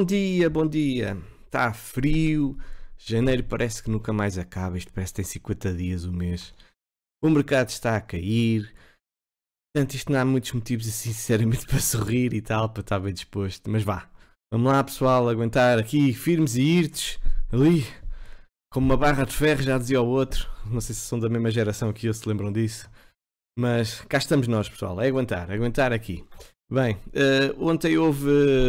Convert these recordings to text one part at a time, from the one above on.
Bom dia, bom dia. Está frio. Janeiro parece que nunca mais acaba. Isto parece que tem 50 dias o mês. O mercado está a cair. Portanto, isto não há muitos motivos, assim, sinceramente, para sorrir e tal, para estar bem disposto. Mas vá. Vamos lá, pessoal, aguentar aqui firmes e irtes. Ali, como uma barra de ferro, já dizia o outro. Não sei se são da mesma geração que eu, se lembram disso. Mas cá estamos nós, pessoal. É aguentar, aguentar aqui. Bem, uh, ontem houve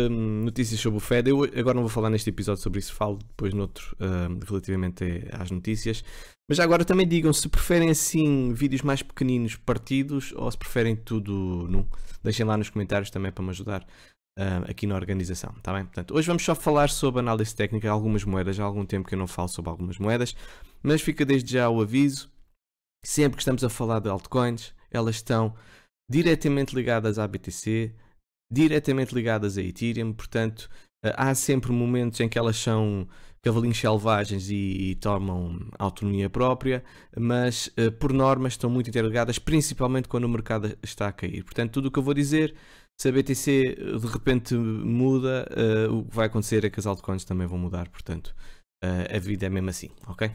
hum, notícias sobre o Fed. Eu agora não vou falar neste episódio sobre isso, falo depois noutro uh, relativamente às notícias. Mas agora também digam se preferem assim vídeos mais pequeninos partidos ou se preferem tudo num. Deixem lá nos comentários também para me ajudar hum, aqui na organização, tá bem? Portanto, hoje vamos só falar sobre análise técnica, algumas moedas. Há algum tempo que eu não falo sobre algumas moedas, mas fica desde já o aviso. Sempre que estamos a falar de altcoins, elas estão diretamente ligadas à BTC, diretamente ligadas a Ethereum, portanto eh, há sempre momentos em que elas são cavalinhos selvagens e, e tomam autonomia própria, mas eh, por norma estão muito interligadas, principalmente quando o mercado está a cair. Portanto, tudo o que eu vou dizer, se a BTC eh, de repente muda, uh, o que vai acontecer é que as altcoins também vão mudar, portanto uh, a vida é mesmo assim, ok?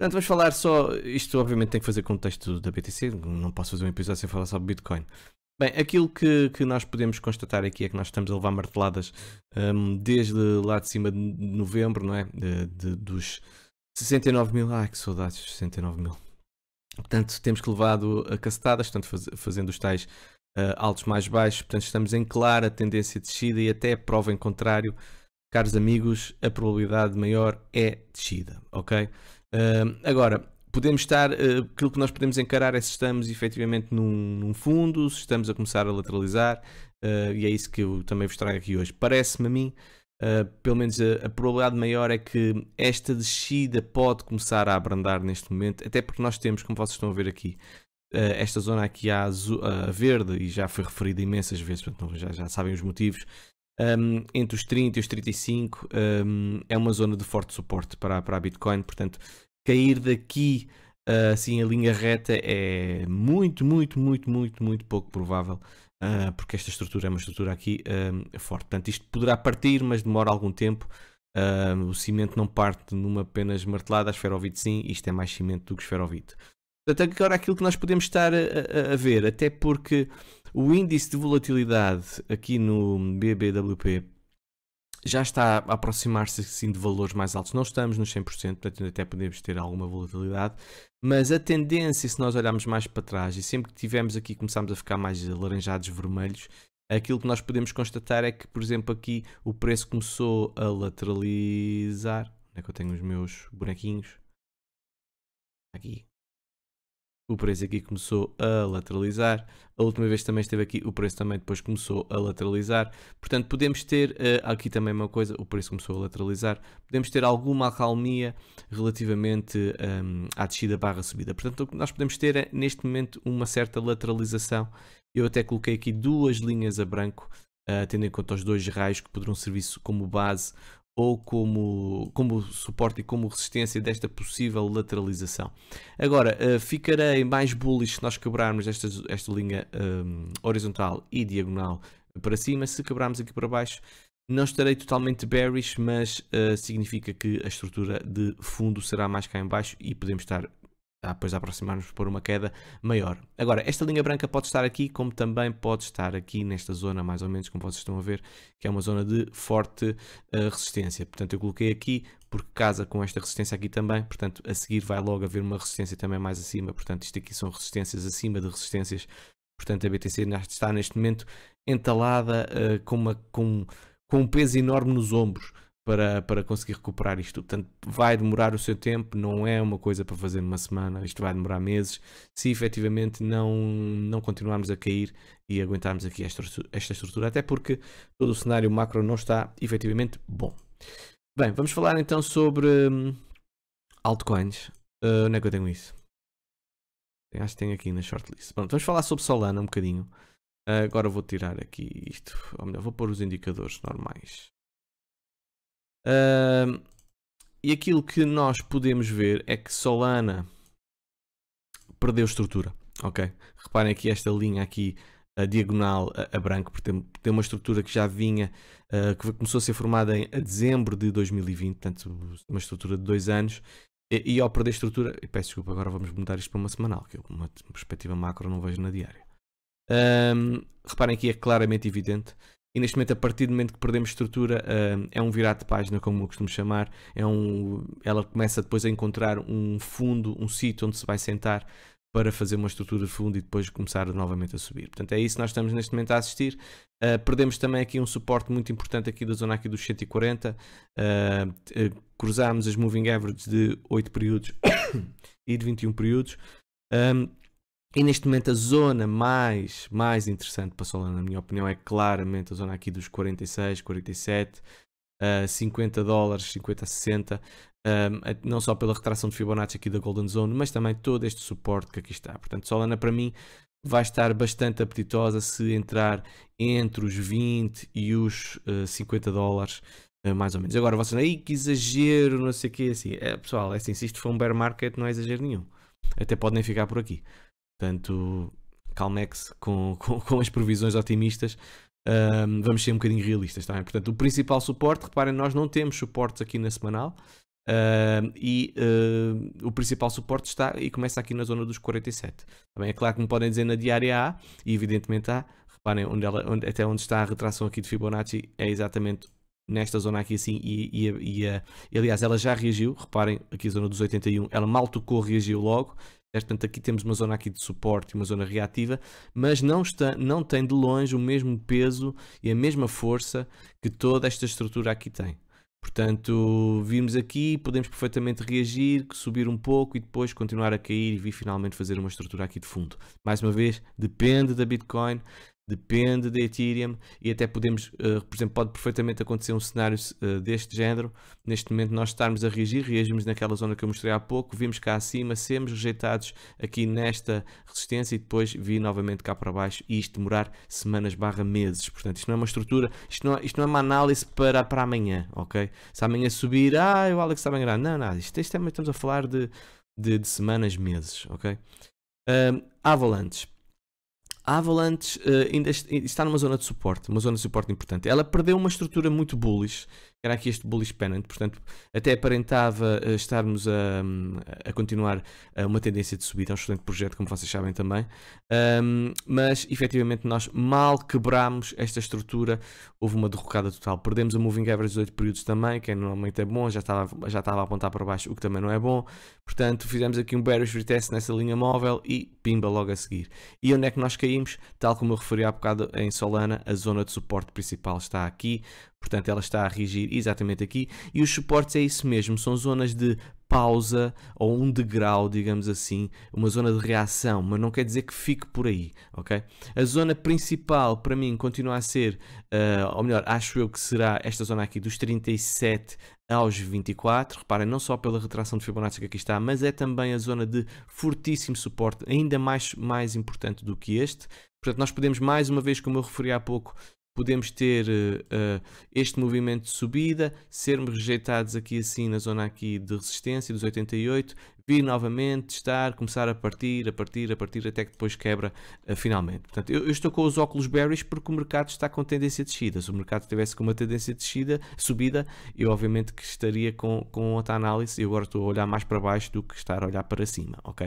Portanto, vamos falar só. Isto, obviamente, tem que fazer contexto da BTC, não posso fazer um episódio sem falar sobre Bitcoin. Bem, aquilo que, que nós podemos constatar aqui é que nós estamos a levar marteladas um, desde lá de cima de novembro, não é? De, de, dos 69 mil. Ai, que saudades, 69 mil. Portanto, temos que levado a castadas, portanto, faz, fazendo os tais uh, altos mais baixos. Portanto, estamos em clara tendência de descida e até prova em contrário. Caros amigos, a probabilidade maior é descida, ok? Uh, agora, podemos estar, uh, aquilo que nós podemos encarar é se estamos efetivamente num, num fundo, se estamos a começar a lateralizar, uh, e é isso que eu também vos trago aqui hoje. Parece-me a mim, eh, pelo menos a, a, probabilidade maior é que esta descida pode começar a abrandar neste momento, até porque nós temos, como vocês estão a ver aqui, esta zona aqui a, verde, e já foi referida imensas vezes, portanto, já, já sabem os motivos, um, entre os 30 e os 35 um, é uma zona de forte suporte para, para a Bitcoin, portanto, cair daqui ah, assim em linha reta é muito, muito, muito, muito, muito pouco provável. Uh, porque esta estrutura é uma estrutura aqui forte. Portanto, isto poderá partir, mas demora algum tempo. Uh, o cimento não parte numa apenas martelada, a esferovite sim, isto é mais cimento do que esferovite. Portanto, agora aquilo que nós podemos estar a, a, a ver, até porque o índice de volatilidade aqui no BBWP já está a aproximar-se assim de valores mais altos. Não estamos nos 100%, portanto até podemos ter alguma volatilidade, mas a tendência, se nós olharmos mais para trás e sempre que tivemos aqui começamos a ficar mais alaranjados, vermelhos, aquilo que nós podemos constatar é que, por exemplo, aqui o preço começou a lateralizar. Onde é que eu tenho os meus bonequinhos? Aqui o preço aqui começou a lateralizar. A última vez também esteve aqui, o preço também depois começou a lateralizar. Portanto, podemos ter uh, aqui também uma coisa, o preço começou a lateralizar. Podemos ter alguma acalmia relativamente um, ehm, à descida barra subida. Portanto, o que nós podemos ter é, neste momento, uma certa lateralização. Eu até coloquei aqui duas linhas a branco, uh, tendo em conta os dois raios que poderão servir como base ou como, como suporte e como resistência desta possível lateralização. Agora, uh, ficarei mais bullish se nós quebrarmos esta, esta linha um, ehm, horizontal e diagonal para cima, se quebrarmos aqui para baixo, não estarei totalmente bearish, mas uh, significa que a estrutura de fundo será mais cá em baixo e podemos estar a depois aproximar-nos por uma queda maior. Agora, esta linha branca pode estar aqui, como também pode estar aqui nesta zona, mais ou menos, como vocês estão a ver, que é uma zona de forte uh, resistência. Portanto, eu coloquei aqui porque casa com esta resistência aqui também, portanto, a seguir vai logo haver uma resistência também mais acima, portanto, isto aqui são resistências acima de resistências, portanto, a BTC está neste momento entalada uh, com, uma, com, com um peso enorme nos ombros, para, para conseguir recuperar isto. Portanto, vai demorar o seu tempo, não é uma coisa para fazer numa semana, isto vai demorar meses, se efetivamente não, não continuarmos a cair e aguentarmos aqui esta, esta estrutura, até porque todo o cenário macro não está efetivamente bom. Bem, vamos falar então sobre hum, altcoins. Uh, onde é que eu tenho isso? Acho que tem aqui na shortlist. Pronto, vamos falar sobre Solana um bocadinho. Uh, agora vou tirar aqui isto, ou melhor, vou pôr os indicadores normais e aquilo que nós podemos ver é que Solana perdeu estrutura, ok? Reparem aqui esta linha aqui, a diagonal a, a branco, porque tem, tem, uma estrutura que já vinha, uh, que começou a ser formada em dezembro de 2020, portanto uma estrutura de dois anos, e, e ao perder estrutura, peço desculpa, agora vamos mudar isto para uma semanal, que eu uma perspectiva macro não vejo na diária. Um, reparem aqui, é claramente evidente e neste momento, a partir do momento que perdemos estrutura, ah, é um virar de página, como eu costumo chamar. É um, ela começa depois a encontrar um fundo, um sítio onde se vai sentar para fazer uma estrutura de fundo e depois começar novamente a subir. Portanto, é isso que nós estamos neste momento a assistir. Uh, perdemos também aqui um suporte muito importante aqui da zona aqui dos 140. Uh, uh, cruzámos as moving averages de 8 períodos e de 21 períodos. Um, ah, e neste momento a zona mais, mais interessante para Solana, na minha opinião, é claramente a zona aqui dos 46, 47, uh, 50 dólares, 50 ah, a 60, um, não só pela retração de Fibonacci aqui da Golden Zone, mas também todo este suporte que aqui está. Portanto, Solana para mim vai estar bastante apetitosa se entrar entre os 20 e os uh, ah, 50 dólares, uh, mais ou menos. Agora vocês, aí que exagero, não sei o que, assim, é, pessoal, é assim, se isto for um bear market não é exagero nenhum. Até podem ficar por aqui. Portanto, Calmex com, com, com as previsões otimistas. Um, vamos ser um bocadinho realistas tá Portanto, o principal suporte, reparem, nós não temos suportes aqui na semanal. Uh, e uh, o principal suporte está e começa aqui na zona dos 47. Também tá é claro que me podem dizer na diária A, e evidentemente há, reparem, onde ela, onde, até onde está a retração aqui de Fibonacci é exatamente nesta zona aqui assim, e, e, e, e aliás ela já reagiu, reparem, aqui a zona dos 81, ela mal tocou, reagiu logo, Portanto, aqui temos uma zona aqui de suporte e uma zona reativa, mas não, está, não tem de longe o mesmo peso e a mesma força que toda esta estrutura aqui tem. Portanto, vimos aqui, podemos perfeitamente reagir, subir um pouco e depois continuar a cair e vir finalmente fazer uma estrutura aqui de fundo. Mais uma vez, depende da Bitcoin, depende da Ethereum e até podemos, uh, por exemplo, pode perfeitamente acontecer um cenário uh, deste género, neste momento nós estarmos a reagir, reagimos naquela zona que eu mostrei há pouco, vimos cá acima, sermos rejeitados aqui nesta resistência e depois vi novamente cá para baixo e isto demorar semanas barra meses, portanto isto não é uma estrutura, isto não, é, isto não é uma análise para, para amanhã, ok? Se amanhã subir, ah, o Alex está bem grande, não, não, isto, isto é, estamos a falar de, de, de semanas, meses, ok? Um, avalanches a Avalanche uh, ainda está numa zona de suporte, uma zona de suporte importante. Ela perdeu uma estrutura muito bullish era aqui este bullish pennant, portanto até aparentava eh, estarmos a, hum, a continuar eh, uma tendência de subida, é um excelente projeto como vocês sabem também, um, mas efetivamente nós mal quebramos esta estrutura, houve uma derrocada total, perdemos a moving average de 8 períodos também, que é normalmente é bom, já estava, já estava a apontar para baixo, o que também não é bom, portanto fizemos aqui um bearish retest nessa linha móvel e pimba logo a seguir. E onde é que nós caímos? Tal como eu referi há bocado em Solana, a zona de suporte principal está aqui, Portanto, ela está a rigir exatamente aqui. E os suportes é isso mesmo, são zonas de pausa ou um degrau, digamos assim, uma zona de reação, mas não quer dizer que fique por aí, ok? A zona principal para mim continua a ser, uh, ou melhor, acho eu que será esta zona aqui dos 37 aos 24, reparem, não só pela retração de Fibonacci que aqui está, mas é também a zona de fortíssimo suporte, ainda mais, mais importante do que este. Portanto, nós podemos mais uma vez, como eu referi há pouco, podemos ter uh, este movimento de subida, sermos rejeitados aqui assim na zona aqui de resistência dos 88, vir novamente, estar, começar a partir, a partir, a partir, até que depois quebra uh, finalmente. Portanto, eu, eu, estou com os óculos bearish porque o mercado está com tendência de descida. Se o mercado tivesse com uma tendência de descida, subida, eu obviamente que estaria com, com outra análise e agora estou a olhar mais para baixo do que estar a olhar para cima, ok?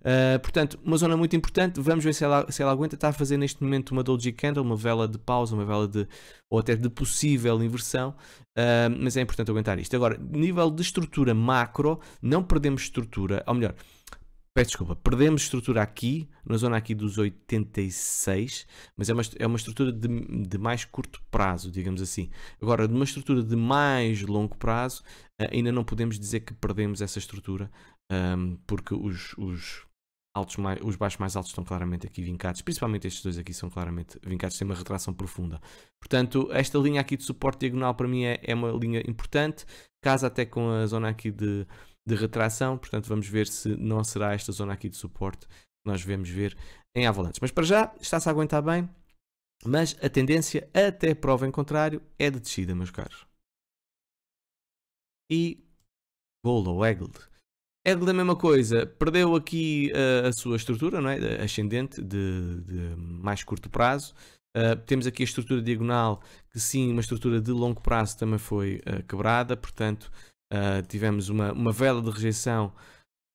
Uh, portanto, uma zona muito importante, vamos ver se ela, se ela aguenta, está a fazer neste momento uma Doji Candle, uma vela de pausa, uma vela de ou até de possível inversão, uh, mas é importante aguentar isto. Agora, nível de estrutura macro, não perdemos estrutura, ou melhor, peço desculpa, perdemos estrutura aqui, na zona aqui dos 86, mas é uma, é uma estrutura de, de mais curto prazo, digamos assim. Agora, de uma estrutura de mais longo prazo, ah, ainda não podemos dizer que perdemos essa estrutura, um, ah, porque os, os altos mais, os baixos mais altos estão claramente aqui vincados, principalmente estes dois aqui são claramente vincados, têm uma retração profunda. Portanto, esta linha aqui de suporte diagonal para mim é, é uma linha importante, casa até com a zona aqui de, de retração, portanto vamos ver se não será esta zona aqui de suporte que nós devemos ver em avalanches. Mas para já está-se a aguentar bem, mas a tendência até prova em contrário é de descida, meus caros. E Gold ou Eggled é da mesma coisa, perdeu aqui uh, a sua estrutura não é? ascendente de, de mais curto prazo. Uh, temos aqui a estrutura diagonal, que sim, uma estrutura de longo prazo também foi uh, quebrada, portanto, tivemos uma, uma vela de rejeição.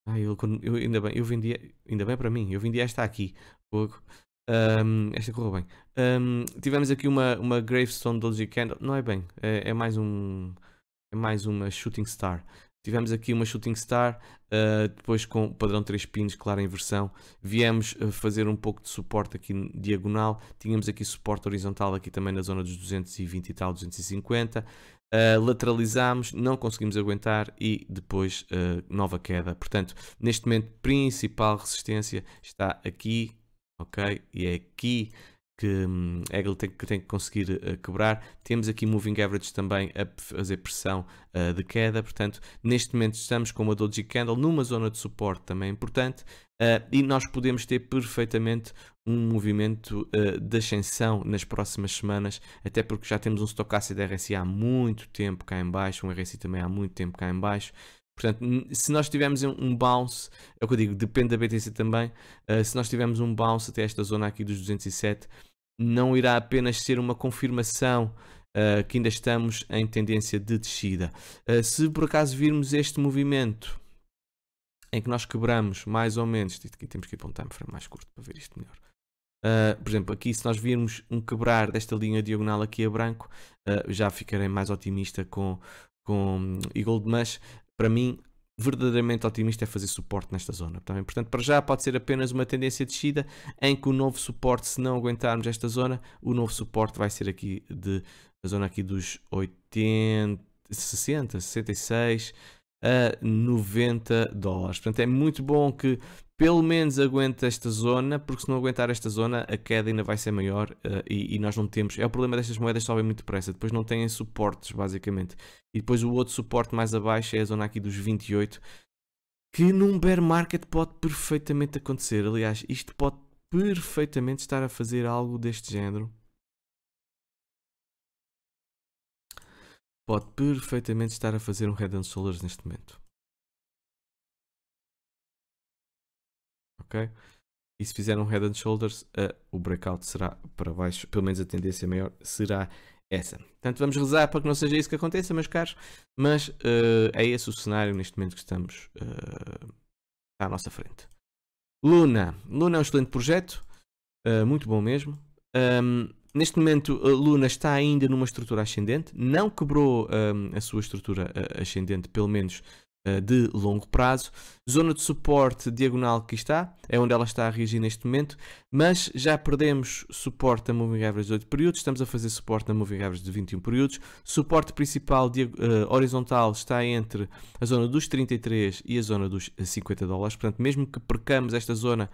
Ai, eu, eu, ainda bem, eu vendi, ainda bem para mim, eu vendi esta aqui, pouco. Um, ehm, esta correu bem. Um, ehm, tivemos aqui uma, uma Gravestone Doji Candle. Não é bem, é, é, mais um. É mais uma Shooting Star. Tivemos aqui uma shooting star, uh, depois com o padrão 3 pins, claro inversão. Viemos eh, fazer um pouco de suporte aqui diagonal. Tínhamos aqui suporte horizontal aqui também na zona dos 220 e tal, 250. Uh, eh, lateralizámos, não conseguimos aguentar e depois uh, nova queda. Portanto, neste momento, principal resistência está aqui, ok? E é aqui que hum, é Hegel tem que, tem que conseguir uh, quebrar. Temos aqui moving average também a fazer pressão uh, de queda, portanto, neste momento estamos com uma Doji Candle numa zona de suporte também importante uh, e nós podemos ter perfeitamente um movimento de ascensão nas próximas semanas, até porque já temos um stochastic da RSI há muito tempo cá em baixo, um RSI também há muito tempo cá em baixo, Portanto, se nós tivermos um bounce, é o que eu digo, depende da BTC também, uh, se nós tivermos um bounce até esta zona aqui dos 207, não irá apenas ser uma confirmação uh, que ainda estamos em tendência de descida. Uh, se por acaso virmos este movimento em que nós quebramos mais ou menos, aqui temos que ir para um time frame mais curto para ver isto melhor. Uh, por exemplo, aqui se nós virmos um quebrar desta linha diagonal aqui a branco, já ficarei mais otimista com, com hum, Eagle, mas para mim, verdadeiramente otimista é fazer suporte nesta zona. Também. Portanto, para já pode ser apenas uma tendência de descida em que o novo suporte, se não aguentarmos esta zona, o novo suporte vai ser aqui de a zona aqui dos 80, 60, 66, a 90 dólares. Portanto, é muito bom que pelo menos aguente esta zona, porque se não aguentar esta zona, a queda ainda vai ser maior uh, e, e, nós não temos. É o problema destas moedas, sobem muito depressa, depois não têm suportes, basicamente. E depois o outro suporte mais abaixo é a zona aqui dos 28, que num bear market pode perfeitamente acontecer. Aliás, isto pode perfeitamente estar a fazer algo deste género. pode perfeitamente estar a fazer um Head and Shoulders neste momento. Ok? E se fizer um Head and Shoulders, uh, o breakout será para baixo, pelo menos a tendência maior será essa. Portanto, vamos rezar para que não seja isso que aconteça, meus caros, mas uh, é esse o cenário neste momento que estamos uh, à nossa frente. Luna. Luna é um excelente projeto, eh, muito bom mesmo. Um, Neste momento, Luna está ainda numa estrutura ascendente, não quebrou um, a sua estrutura eh, ascendente, pelo menos uh, de longo prazo. Zona de suporte diagonal que está, é onde ela está a reagir neste momento, mas já perdemos suporte a Moving Average de 8 períodos, estamos a fazer suporte a Moving Average de 21 períodos. Suporte principal uh, horizontal está entre a zona dos 33 e a zona dos 50 dólares, portanto, mesmo que percamos esta zona,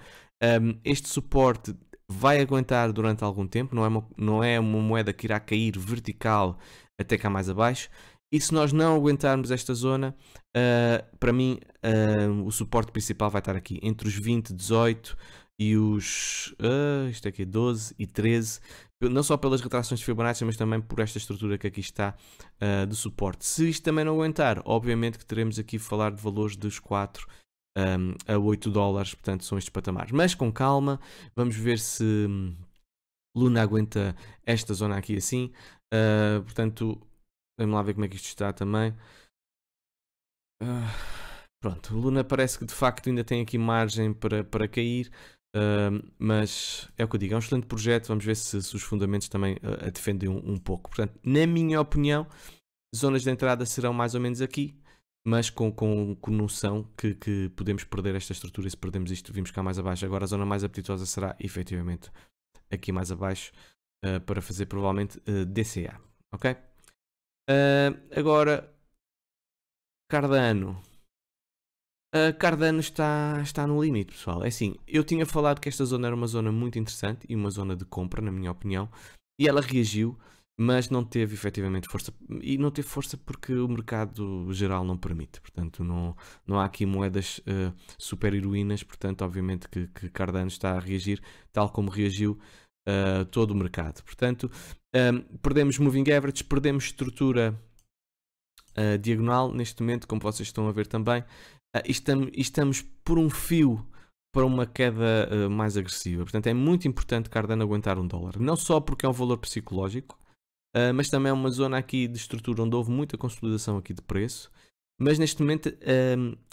um, este suporte vai aguentar durante algum tempo, não é uma, não é uma moeda que irá cair vertical até cá mais abaixo. E se nós não aguentarmos esta zona, uh, para mim uh, o suporte principal vai estar aqui, entre os 20, 18 e os uh, isto aqui, 12 e 13, não só pelas retrações de Fibonacci, mas também por esta estrutura que aqui está uh, de suporte. Se isto também não aguentar, obviamente que teremos aqui falar de valores dos 4 um, a 8 dólares, portanto são estes patamares. Mas com calma, vamos ver se hum, Luna aguenta esta zona aqui assim. Uh, portanto, vamos lá ver como é que isto está também. Uh, pronto, Luna parece que de facto ainda tem aqui margem para, para cair. Uh, mas é o que eu digo, é um excelente projeto. Vamos ver se, se os fundamentos também uh, a defendem um, um pouco. Portanto, na minha opinião, zonas de entrada serão mais ou menos aqui, mas com, com, com noção que, que, podemos perder esta estrutura e se perdemos isto, vimos cá mais abaixo. Agora a zona mais apetitosa será efetivamente aqui mais abaixo uh, para fazer provavelmente uh, eh, DCA. Ok? Uh, agora, Cardano. Cardano está, está no limite, pessoal. É assim, eu tinha falado que esta zona era uma zona muito interessante e uma zona de compra, na minha opinião, e ela reagiu mas não teve efetivamente força e não teve força porque o mercado geral não permite, portanto não, não há aqui moedas uh, super heroínas, portanto obviamente que, que, Cardano está a reagir tal como reagiu uh, todo o mercado, portanto um, eh, perdemos moving average, perdemos estrutura uh, diagonal neste momento, como vocês estão a ver também, estamos, estamos por um fio para uma queda mais agressiva. Portanto, é muito importante Cardano aguentar um dólar. Não só porque é um valor psicológico, Uh, mas também é uma zona aqui de estrutura onde houve muita consolidação aqui de preço. Mas neste momento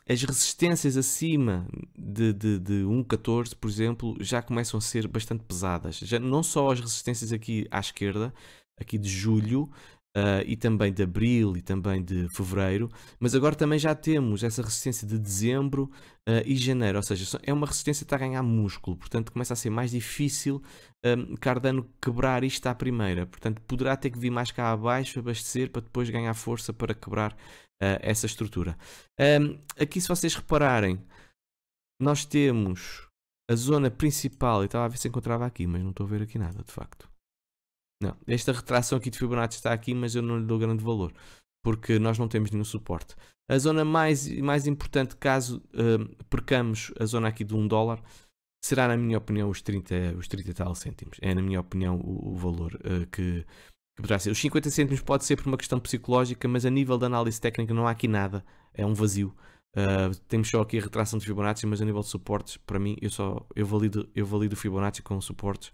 as resistências acima de, de, de 1,14, por exemplo, já começam a ser bastante pesadas. Já não só as resistências aqui à esquerda, aqui de julho, Uh, e também de abril e também de fevereiro, mas agora também já temos essa resistência de dezembro uh, e janeiro, ou seja, é uma resistência que está a ganhar músculo, portanto começa a ser mais difícil um, ah, Cardano quebrar isto à primeira, portanto poderá ter que vir mais cá abaixo, abastecer para depois ganhar força para quebrar uh, essa estrutura. Um, aqui se vocês repararem, nós temos a zona principal, e estava a ver se encontrava aqui, mas não estou a ver aqui nada de facto não, esta retração aqui de Fibonacci está aqui, mas eu não lhe dou grande valor, porque nós não temos nenhum suporte. A zona mais, mais importante, caso uh, percamos a zona aqui de 1 dólar, será, na minha opinião, os 30, os 30 tal cêntimos. É, na minha opinião, o, o valor uh, que, que poderá ser. Os 50 cêntimos pode ser por uma questão psicológica, mas a nível da análise técnica não há aqui nada, é um vazio. Uh, temos só aqui a retração de Fibonacci, mas a nível de suportes, para mim, eu só eu valido, eu valido Fibonacci com suportes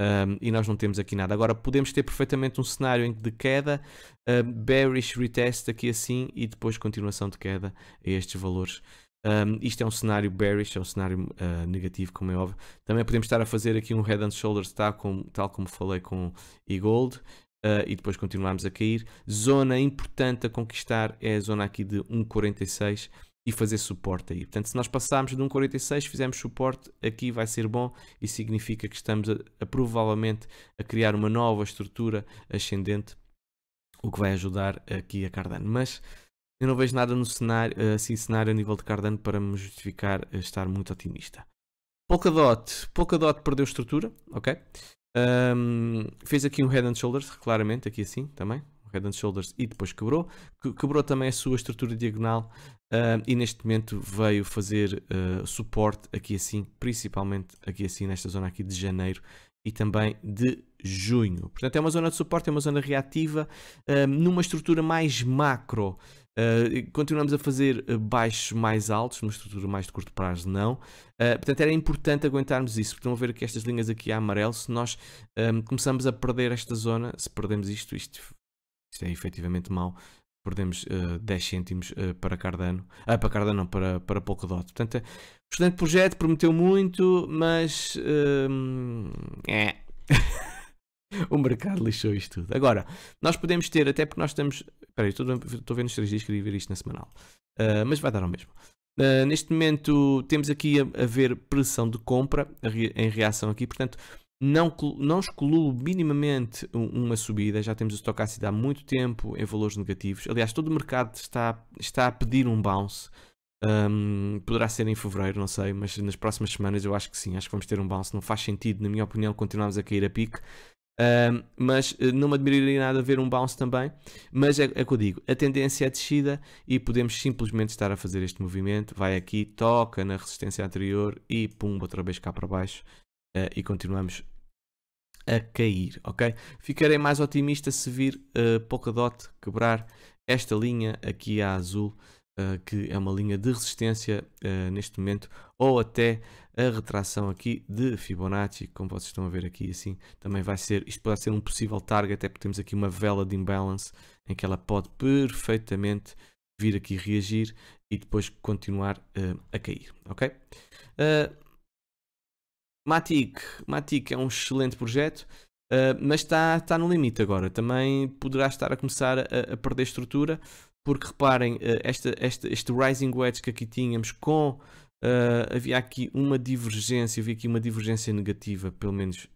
um, e nós não temos aqui nada. Agora podemos ter perfeitamente um cenário de queda, um, bearish retest aqui assim e depois continuação de queda a estes valores. Um, isto é um cenário bearish, é um cenário uh, negativo, como é óbvio. Também podemos estar a fazer aqui um head and shoulders, tá, com, tal como falei com e gold. Uh, e depois continuamos a cair. Zona importante a conquistar é a zona aqui de 1,46 e fazer suporte aí. Portanto, se nós passarmos de 1,46, fizermos suporte, aqui vai ser bom e significa que estamos a, a, provavelmente a criar uma nova estrutura ascendente, o que vai ajudar aqui a Cardano. Mas eu não vejo nada no cenário, eh, assim, cenário a nível de Cardano para me justificar eh, estar muito otimista. Polkadot, Polkadot perdeu estrutura, ok? Um, fez aqui um head and shoulders, claramente, aqui assim também, Head and Shoulders e depois quebrou. Quebrou também a sua estrutura diagonal uh, e neste momento veio fazer uh, suporte aqui assim, principalmente aqui assim, nesta zona aqui de janeiro e também de junho. Portanto, é uma zona de suporte, é uma zona reativa, uh, numa estrutura mais macro. Uh, continuamos a fazer baixos mais altos, numa estrutura mais de curto prazo, não. Uh, portanto, era importante aguentarmos isso. Estão a ver que estas linhas aqui a amarelo, se nós um, começamos a perder esta zona, se perdemos isto, isto isto é efetivamente mau, perdemos uh, eh, 10 cêntimos uh, para Cardano, ah, para Cardano não, para, para Polkadot. Portanto, é, excelente projeto, prometeu muito, mas ehm, é. o mercado lixou isto tudo. Agora, nós podemos ter, até porque nós estamos. Espera aí, estou vendo os 3 dias, queria ver isto na semanal. Uh, mas vai dar ao mesmo. Uh, neste momento temos aqui a, a ver pressão de compra a, em reação aqui, portanto não, não excluo minimamente uma subida, já temos o Stochastic há muito tempo em valores negativos. Aliás, todo o mercado está, está a pedir um bounce. Um, poderá ser em fevereiro, não sei, mas nas próximas semanas eu acho que sim, acho que vamos ter um bounce. Não faz sentido, na minha opinião, continuarmos a cair a pique. Um, mas eh, não me admiraria nada ver um bounce também. Mas é, é que eu digo: a tendência é descida e podemos simplesmente estar a fazer este movimento. Vai aqui, toca na resistência anterior e pum, outra vez cá para baixo. Uh, e continuamos a cair, ok? Ficarei mais otimista se vir uh, Polkadot quebrar esta linha aqui a azul, uh, que é uma linha de resistência uh, neste momento, ou até a retração aqui de Fibonacci, como vocês estão a ver aqui, assim, também vai ser, isto pode ser um possível target, até porque temos aqui uma vela de imbalance, em que ela pode perfeitamente vir aqui reagir e depois continuar uh, a cair, ok? Uh, Matic, Matic é um excelente projeto, uh, mas está tá no limite agora. Também poderá estar a começar a, a perder estrutura, porque reparem, uh, esta, esta, este Rising Wedge que aqui tínhamos com. Uh, havia aqui uma divergência, havia aqui uma divergência negativa, pelo menos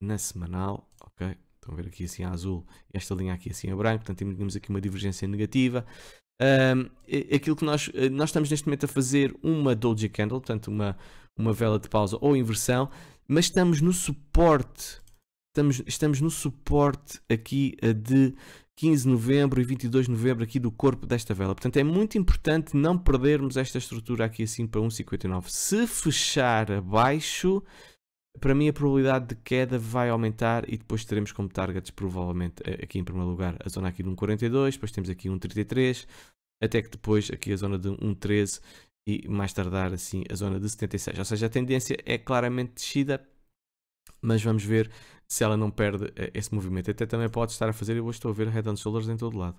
na semanal, ok? Estão a ver aqui assim a azul, esta linha aqui assim a branco, portanto tínhamos aqui uma divergência negativa um, é, é aquilo que nós, eh, nós estamos neste momento a fazer uma Doji Candle, portanto uma, uma vela de pausa ou inversão, mas estamos no suporte, estamos, estamos no suporte aqui eh, de 15 de novembro e 22 de novembro aqui do corpo desta vela. Portanto, é muito importante não perdermos esta estrutura aqui assim para 1,59. Se fechar abaixo, para mim a probabilidade de queda vai aumentar e depois teremos como targets provavelmente aqui em primeiro lugar a zona aqui de 1.42, depois temos aqui 1.33, até que depois aqui a zona de 1.13 e mais tardar assim a zona de 76. Ou seja, a tendência é claramente descida, mas vamos ver se ela não perde eh, esse movimento. Até também pode estar a fazer, eu hoje estou a ver head and shoulders em todo lado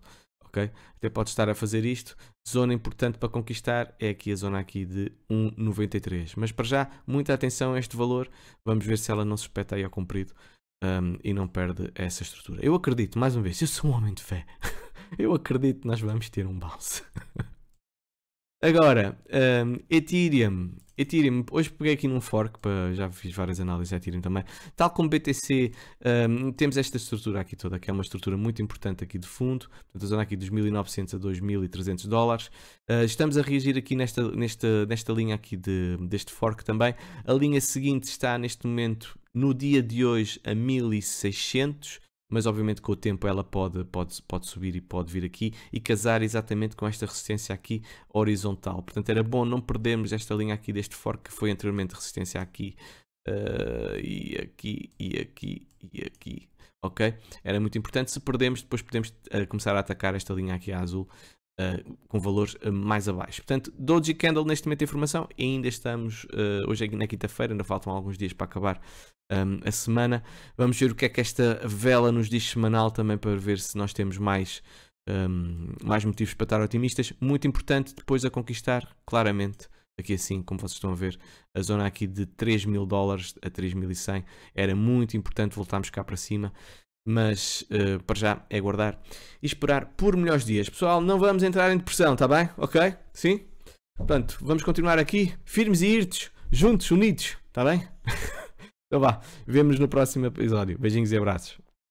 ok? Até pode estar a fazer isto. Zona importante para conquistar é aqui a zona aqui de 1,93. Mas para já, muita atenção a este valor. Vamos ver se ela não se espeta aí ao comprido um, e não perde essa estrutura. Eu acredito, mais uma vez, eu sou um homem de fé. eu acredito que nós vamos ter um bounce. Agora, um, Ethereum, Ethereum, hoje peguei aqui num fork, para, já fiz várias análises a Ethereum também. Tal como BTC, um, temos esta estrutura aqui toda, que é uma estrutura muito importante aqui de fundo, portanto, a zona aqui dos 1900 a 2300 dólares. Uh, estamos a reagir aqui nesta, nesta, nesta linha aqui de, deste fork também. A linha seguinte está neste momento, no dia de hoje, a 1600 mas obviamente com o tempo ela pode, pode, pode subir e pode vir aqui e casar exatamente com esta resistência aqui horizontal. Portanto, era bom não perdermos esta linha aqui deste fork que foi anteriormente resistência aqui, uh, e aqui, e aqui, e aqui. Ok? Era muito importante. Se perdemos, depois podemos uh, começar a atacar esta linha aqui azul Uh, com valores eh, mais abaixo. Portanto, Doji Candle neste momento de informação, ainda estamos, uh, hoje é na quinta-feira, ainda faltam alguns dias para acabar um, ehm, a semana. Vamos ver o que é que esta vela nos diz semanal também para ver se nós temos mais, um, ehm, mais motivos para estar otimistas. Muito importante depois a conquistar, claramente, aqui assim, como vocês estão a ver, a zona aqui de 3 mil dólares a 3.100 era muito importante voltarmos cá para cima mas uh, para já é guardar e esperar por melhores dias. Pessoal, não vamos entrar em depressão, está bem? Ok? Sim? Portanto, vamos continuar aqui, firmes e irtos, juntos, unidos, está bem? então vá, vemos no próximo episódio. Beijinhos e abraços.